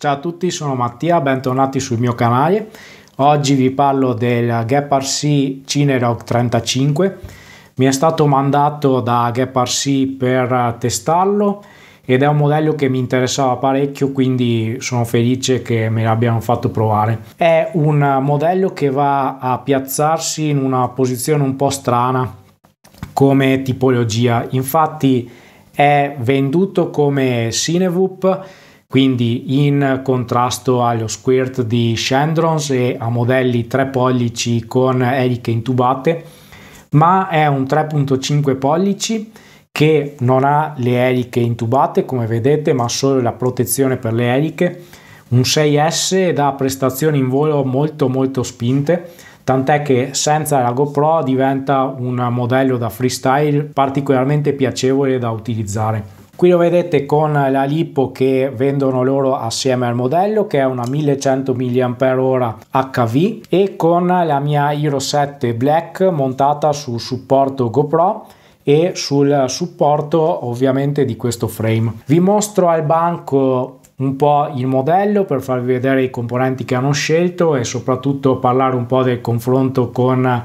Ciao a tutti, sono Mattia, bentornati sul mio canale. Oggi vi parlo del GapRC Cinerock 35. Mi è stato mandato da GapRC per testarlo ed è un modello che mi interessava parecchio, quindi sono felice che me l'abbiano fatto provare. È un modello che va a piazzarsi in una posizione un po' strana come tipologia. Infatti è venduto come Cinevoop quindi in contrasto allo squirt di Shandrons e a modelli 3 pollici con eliche intubate, ma è un 3.5 pollici che non ha le eliche intubate come vedete ma solo la protezione per le eliche un 6S da prestazioni in volo molto molto spinte tant'è che senza la GoPro diventa un modello da freestyle particolarmente piacevole da utilizzare Qui lo vedete con la Lipo che vendono loro assieme al modello che è una 1100 mAh HV e con la mia Hero 7 Black montata sul supporto GoPro e sul supporto ovviamente di questo frame. Vi mostro al banco un po' il modello per farvi vedere i componenti che hanno scelto e soprattutto parlare un po' del confronto con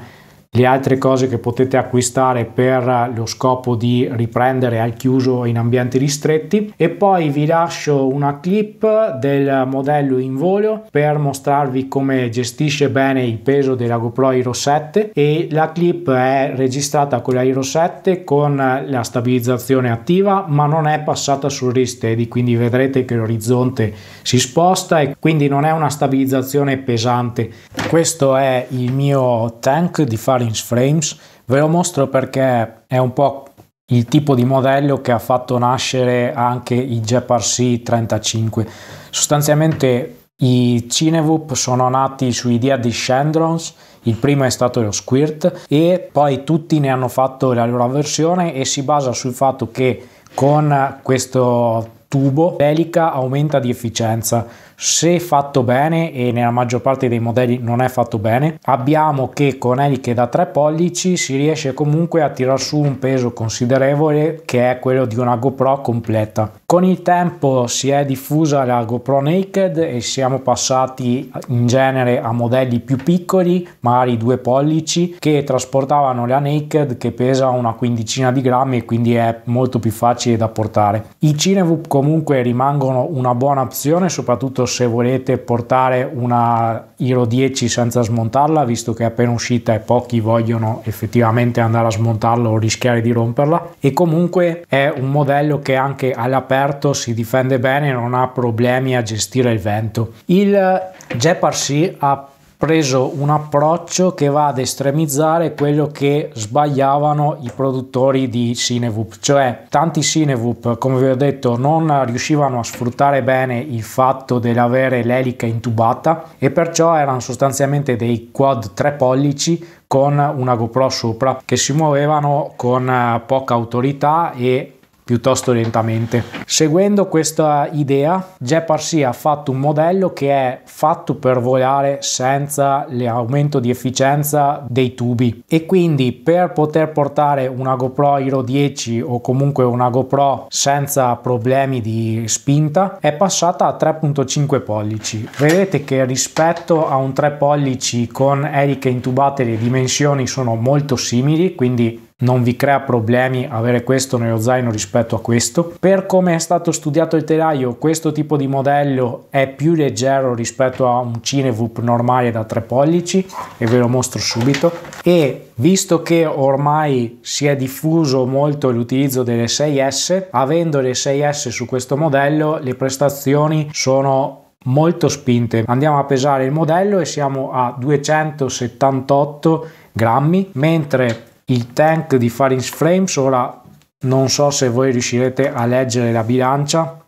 le altre cose che potete acquistare per lo scopo di riprendere al chiuso in ambienti ristretti e poi vi lascio una clip del modello in volo per mostrarvi come gestisce bene il peso della GoPro Hero 7 e la clip è registrata con la Hero 7 con la stabilizzazione attiva ma non è passata sul ristedi quindi vedrete che l'orizzonte si sposta e quindi non è una stabilizzazione pesante questo è il mio tank di fare Challenge Frames. Ve lo mostro perché è un po' il tipo di modello che ha fatto nascere anche i JPRC 35. Sostanzialmente i Cinevoop sono nati su idea di Shandrons, il primo è stato lo Squirt e poi tutti ne hanno fatto la loro versione e si basa sul fatto che con questo tubo l'elica aumenta di efficienza se fatto bene e nella maggior parte dei modelli non è fatto bene abbiamo che con eliche da 3 pollici si riesce comunque a tirar su un peso considerevole che è quello di una GoPro completa con il tempo si è diffusa la GoPro Naked e siamo passati in genere a modelli più piccoli magari 2 pollici che trasportavano la Naked che pesa una quindicina di grammi e quindi è molto più facile da portare i Cinevoop comunque rimangono una buona opzione soprattutto soprattutto se volete portare una Hero 10 senza smontarla visto che è appena uscita e pochi vogliono effettivamente andare a smontarla o rischiare di romperla e comunque è un modello che anche all'aperto si difende bene non ha problemi a gestire il vento il Jepar C ha preso un approccio che va ad estremizzare quello che sbagliavano i produttori di Cinevoop, cioè tanti Cinevoop, come vi ho detto, non riuscivano a sfruttare bene il fatto dell'avere l'elica intubata e perciò erano sostanzialmente dei quad 3 pollici con una GoPro sopra che si muovevano con eh, poca autorità e piuttosto lentamente. Seguendo questa idea, Jeparcy ha fatto un modello che è fatto per volare senza l'aumento di efficienza dei tubi e quindi per poter portare una GoPro Hero 10 o comunque una GoPro senza problemi di spinta è passata a 3.5 pollici. Vedete che rispetto a un 3 pollici con eliche intubate le dimensioni sono molto simili, quindi non vi crea problemi avere questo nello zaino rispetto a questo. Per come è stato studiato il telaio, questo tipo di modello è più leggero rispetto a un Cinevoop normale da 3 pollici e ve lo mostro subito. E visto che ormai si è diffuso molto l'utilizzo delle 6S, avendo le 6S su questo modello le prestazioni sono molto spinte. Andiamo a pesare il modello e siamo a 278 grammi, mentre il tank di Farin's Frames ora non so se voi riuscirete a leggere la bilancia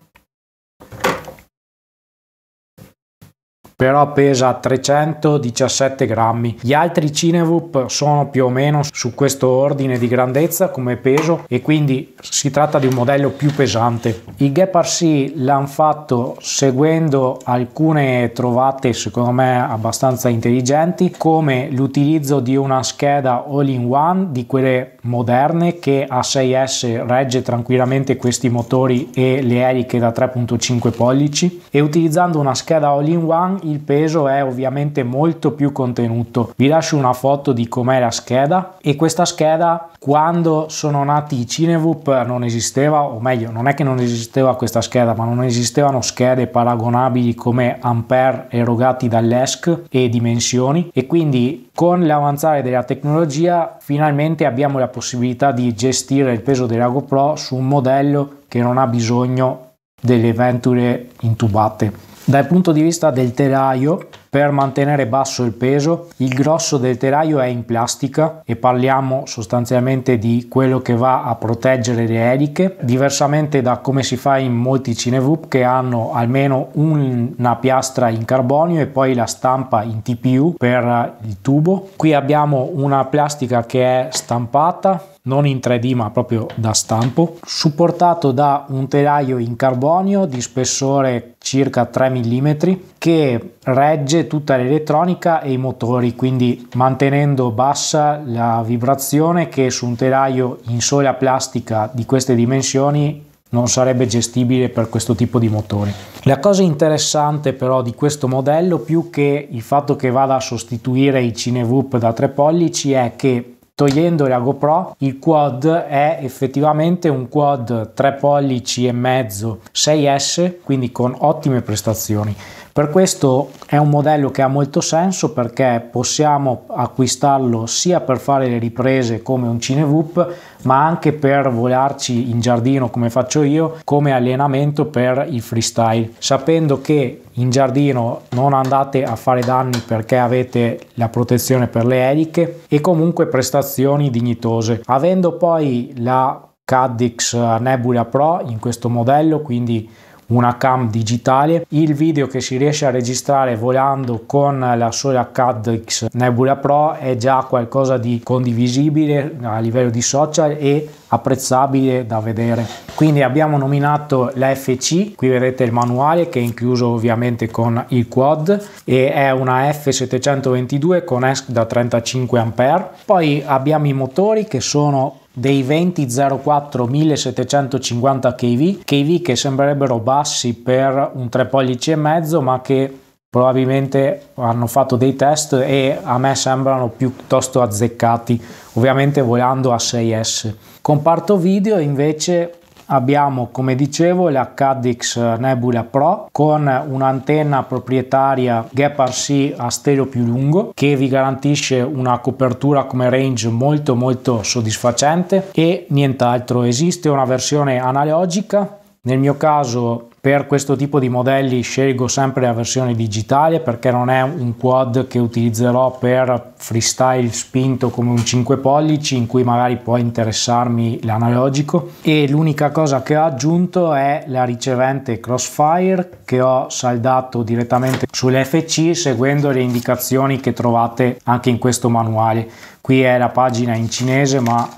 però pesa 317 grammi. Gli altri Cinewoop sono più o meno su questo ordine di grandezza come peso e quindi si tratta di un modello più pesante. Il Gepard RC l'hanno fatto seguendo alcune trovate secondo me abbastanza intelligenti come l'utilizzo di una scheda all-in-one di quelle moderne che a 6S regge tranquillamente questi motori e le eliche da 3.5 pollici e utilizzando una scheda all-in-one il peso è ovviamente molto più contenuto. Vi lascio una foto di com'è la scheda e questa scheda quando sono nati i Cinevoop non esisteva, o meglio non è che non esisteva questa scheda, ma non esistevano schede paragonabili come ampere erogati dall'ESC e dimensioni e quindi con l'avanzare della tecnologia finalmente abbiamo la possibilità di gestire il peso della GoPro su un modello che non ha bisogno delle venture intubate. Dal punto di vista del telaio, per mantenere basso il peso, il grosso del telaio è in plastica e parliamo sostanzialmente di quello che va a proteggere le eliche, diversamente da come si fa in molti Cinevoop che hanno almeno una piastra in carbonio e poi la stampa in TPU per il tubo. Qui abbiamo una plastica che è stampata non in 3D ma proprio da stampo, supportato da un telaio in carbonio di spessore circa 3 mm che regge tutta l'elettronica e i motori, quindi mantenendo bassa la vibrazione che su un telaio in sola plastica di queste dimensioni non sarebbe gestibile per questo tipo di motori. La cosa interessante però di questo modello più che il fatto che vada a sostituire i Cinevoop da 3 pollici è che togliendo la GoPro il quad è effettivamente un quad 3 pollici e mezzo 6S quindi con ottime prestazioni per questo è un modello che ha molto senso perché possiamo acquistarlo sia per fare le riprese come un Cinevoop, ma anche per volarci in giardino come faccio io, come allenamento per il freestyle, sapendo che in giardino non andate a fare danni perché avete la protezione per le eliche e comunque prestazioni dignitose. Avendo poi la Caddx Nebula Pro in questo modello, quindi una cam digitale il video che si riesce a registrare volando con la sola CAD X Nebula Pro è già qualcosa di condivisibile a livello di social e apprezzabile da vedere quindi abbiamo nominato la FC qui vedete il manuale che è incluso ovviamente con il quad e è una F722 con ESC da 35 A poi abbiamo i motori che sono dei 2004 1750 kV, kV che sembrerebbero bassi per un 3 pollici e mezzo, ma che probabilmente hanno fatto dei test e a me sembrano piuttosto azzeccati, ovviamente volando a 6S. Comparto video invece Abbiamo come dicevo la Caddix Nebula Pro con un'antenna proprietaria RC a stereo più lungo che vi garantisce una copertura come range molto molto soddisfacente e nient'altro esiste una versione analogica nel mio caso per questo tipo di modelli scelgo sempre la versione digitale perché non è un quad che utilizzerò per freestyle spinto come un 5 pollici in cui magari può interessarmi l'analogico e l'unica cosa che ho aggiunto è la ricevente Crossfire che ho saldato direttamente sull'FC seguendo le indicazioni che trovate anche in questo manuale qui è la pagina in cinese ma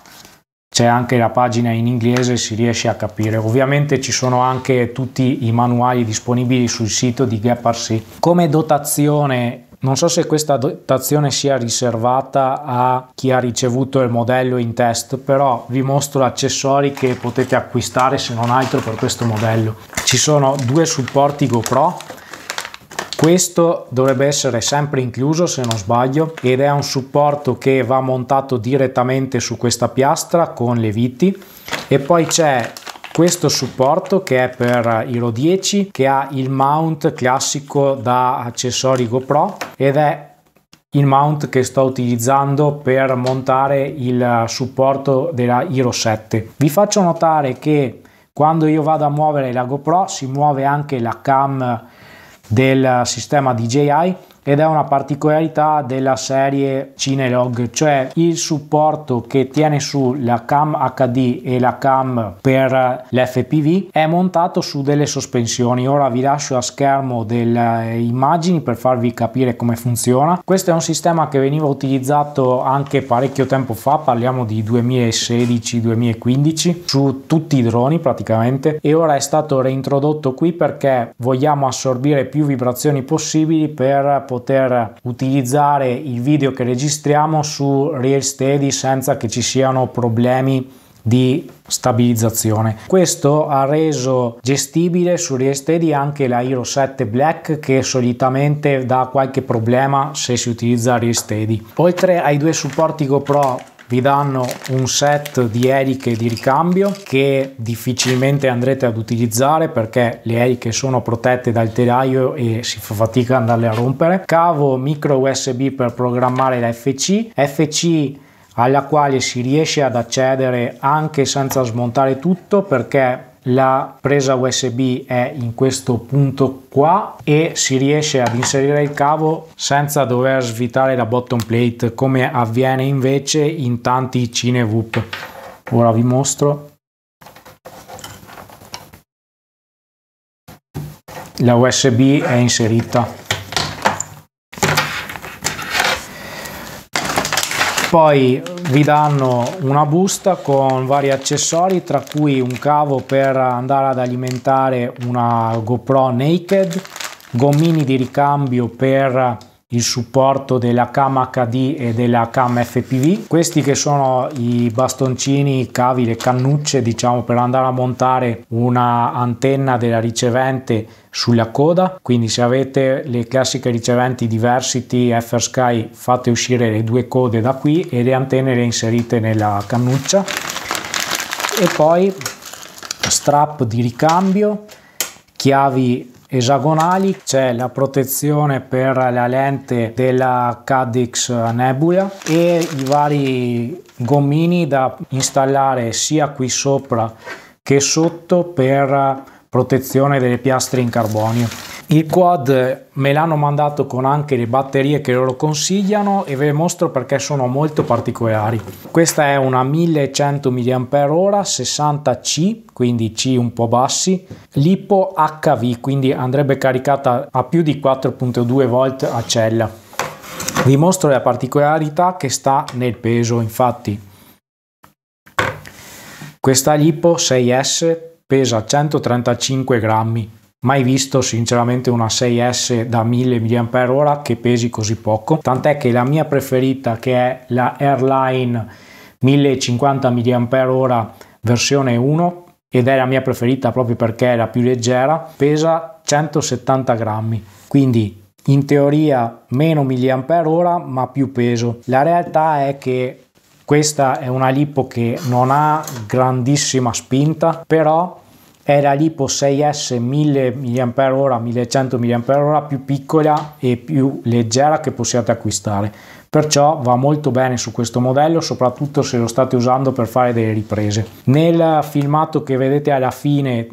c'è anche la pagina in inglese si riesce a capire ovviamente ci sono anche tutti i manuali disponibili sul sito di GapRC come dotazione non so se questa dotazione sia riservata a chi ha ricevuto il modello in test, però vi mostro accessori che potete acquistare se non altro per questo modello. Ci sono due supporti GoPro questo dovrebbe essere sempre incluso se non sbaglio ed è un supporto che va montato direttamente su questa piastra con le viti e poi c'è questo supporto che è per Hero 10 che ha il mount classico da accessori GoPro ed è il mount che sto utilizzando per montare il supporto della Hero 7. Vi faccio notare che quando io vado a muovere la GoPro si muove anche la cam del sistema DJI ed è una particolarità della serie Cinelog, cioè il supporto che tiene su la cam HD e la cam per l'FPV è montato su delle sospensioni. Ora vi lascio a schermo delle immagini per farvi capire come funziona. Questo è un sistema che veniva utilizzato anche parecchio tempo fa, parliamo di 2016-2015, su tutti i droni praticamente e ora è stato reintrodotto qui perché vogliamo assorbire più vibrazioni possibili per poter poter utilizzare i video che registriamo su Real Steady senza che ci siano problemi di stabilizzazione. Questo ha reso gestibile su Real Steady anche la Hero 7 Black che solitamente dà qualche problema se si utilizza Real Steady. Oltre ai due supporti GoPro vi danno un set di eliche di ricambio che difficilmente andrete ad utilizzare perché le eliche sono protette dal telaio e si fa fatica ad andarle a rompere cavo micro usb per programmare la fc fc alla quale si riesce ad accedere anche senza smontare tutto perché la presa USB è in questo punto qua e si riesce ad inserire il cavo senza dover svitare la bottom plate come avviene invece in tanti Cinewoop. Ora vi mostro. La USB è inserita. poi vi danno una busta con vari accessori tra cui un cavo per andare ad alimentare una GoPro Naked gommini di ricambio per il supporto della cam HD e della cam FPV questi che sono i bastoncini i cavi le cannucce diciamo per andare a montare una antenna della ricevente sulla coda quindi se avete le classiche riceventi diversity FR Sky fate uscire le due code da qui e le antenne le inserite nella cannuccia e poi strap di ricambio chiavi esagonali c'è la protezione per la lente della Cadix Nebula e i vari gommini da installare sia qui sopra che sotto per protezione delle piastre in carbonio il quad me l'hanno mandato con anche le batterie che loro consigliano e ve le mostro perché sono molto particolari. Questa è una 1100 mAh 60C, quindi C un po' bassi, lipo HV, quindi andrebbe caricata a più di 4.2 volt a cella. Vi mostro la particolarità che sta nel peso, infatti. Questa lipo 6S pesa 135 grammi Mai visto sinceramente una 6S da 1000 mAh che pesi così poco, tant'è che la mia preferita che è la Airline 1050 mAh versione 1 ed è la mia preferita proprio perché è la più leggera, pesa 170 grammi, quindi in teoria meno mAh ma più peso. La realtà è che questa è una lipo che non ha grandissima spinta, però era l'Ipo 6S 1000 mAh 1100 mAh più piccola e più leggera che possiate acquistare perciò va molto bene su questo modello soprattutto se lo state usando per fare delle riprese nel filmato che vedete alla fine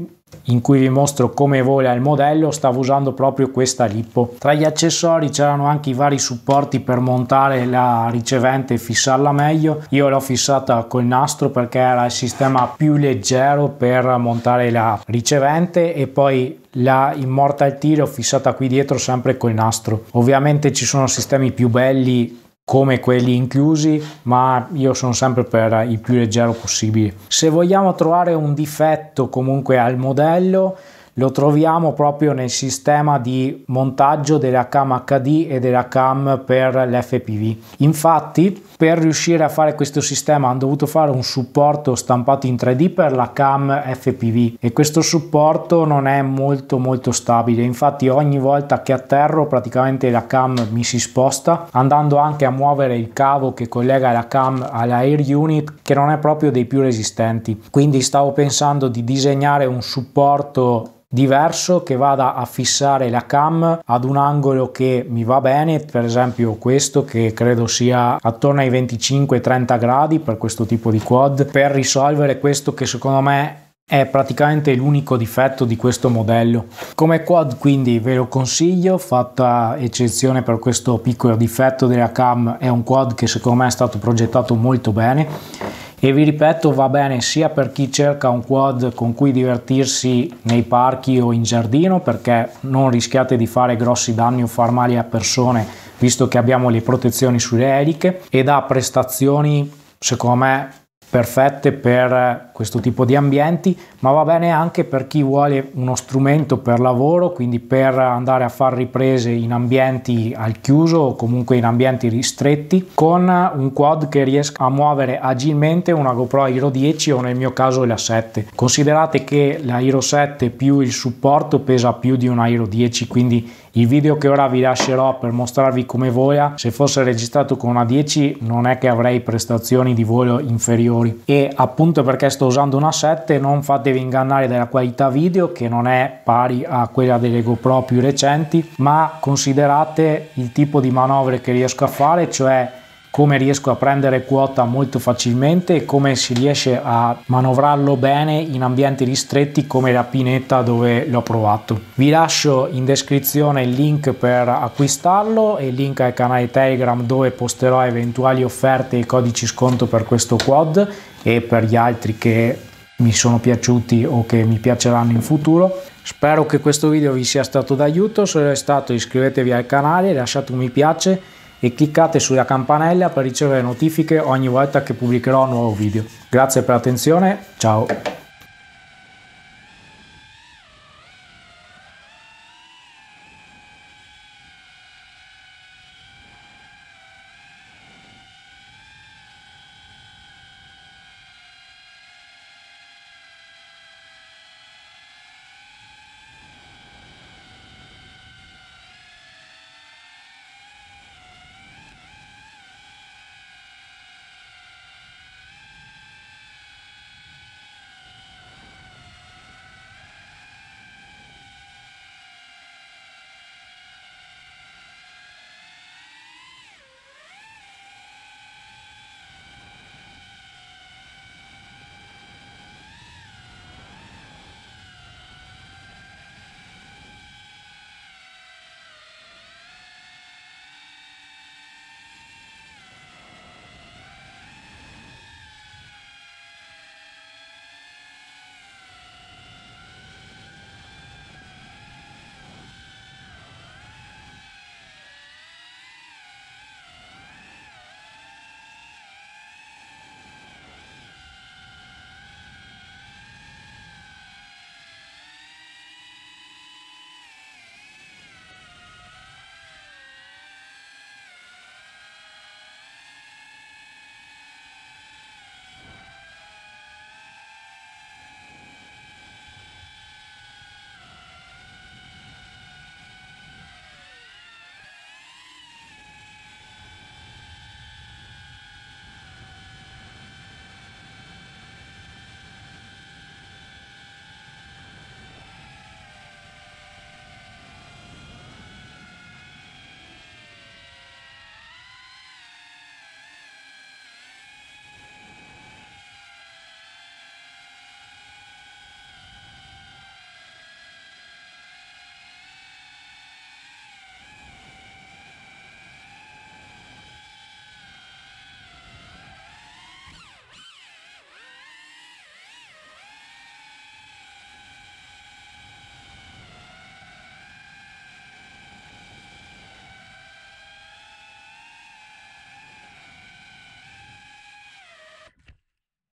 in cui vi mostro come vola il modello stavo usando proprio questa lippo tra gli accessori c'erano anche i vari supporti per montare la ricevente e fissarla meglio io l'ho fissata col nastro perché era il sistema più leggero per montare la ricevente e poi la Immortal T l'ho fissata qui dietro sempre col nastro ovviamente ci sono sistemi più belli come quelli inclusi, ma io sono sempre per il più leggero possibile. Se vogliamo trovare un difetto comunque al modello, lo troviamo proprio nel sistema di montaggio della cam HD e della cam per l'FPV. Infatti, per riuscire a fare questo sistema hanno dovuto fare un supporto stampato in 3D per la cam FPV e questo supporto non è molto molto stabile, infatti ogni volta che atterro praticamente la cam mi si sposta andando anche a muovere il cavo che collega la cam alla Air Unit che non è proprio dei più resistenti. Quindi stavo pensando di disegnare un supporto diverso che vada a fissare la cam ad un angolo che mi va bene, per esempio questo che credo sia attorno ai ai 25-30 gradi per questo tipo di quad per risolvere questo che secondo me è praticamente l'unico difetto di questo modello. Come quad quindi ve lo consiglio, fatta eccezione per questo piccolo difetto della cam, è un quad che secondo me è stato progettato molto bene e vi ripeto va bene sia per chi cerca un quad con cui divertirsi nei parchi o in giardino perché non rischiate di fare grossi danni o far male a persone visto che abbiamo le protezioni sulle eliche ed ha prestazioni secondo me perfette per questo tipo di ambienti, ma va bene anche per chi vuole uno strumento per lavoro, quindi per andare a fare riprese in ambienti al chiuso o comunque in ambienti ristretti, con un quad che riesca a muovere agilmente una GoPro Hero 10 o nel mio caso la 7. Considerate che la Hero 7 più il supporto pesa più di una Hero 10, quindi il video che ora vi lascerò per mostrarvi come vola, se fosse registrato con una 10 non è che avrei prestazioni di volo inferiori e appunto perché sto sto usando una 7 non fatevi ingannare dalla qualità video che non è pari a quella delle GoPro più recenti ma considerate il tipo di manovre che riesco a fare cioè come riesco a prendere quota molto facilmente e come si riesce a manovrarlo bene in ambienti ristretti come la pineta dove l'ho provato. Vi lascio in descrizione il link per acquistarlo e il link al canale Telegram dove posterò eventuali offerte e codici sconto per questo quad e per gli altri che mi sono piaciuti o che mi piaceranno in futuro. Spero che questo video vi sia stato d'aiuto, se lo è stato iscrivetevi al canale, lasciate un mi piace e cliccate sulla campanella per ricevere notifiche ogni volta che pubblicherò un nuovo video. Grazie per l'attenzione, ciao!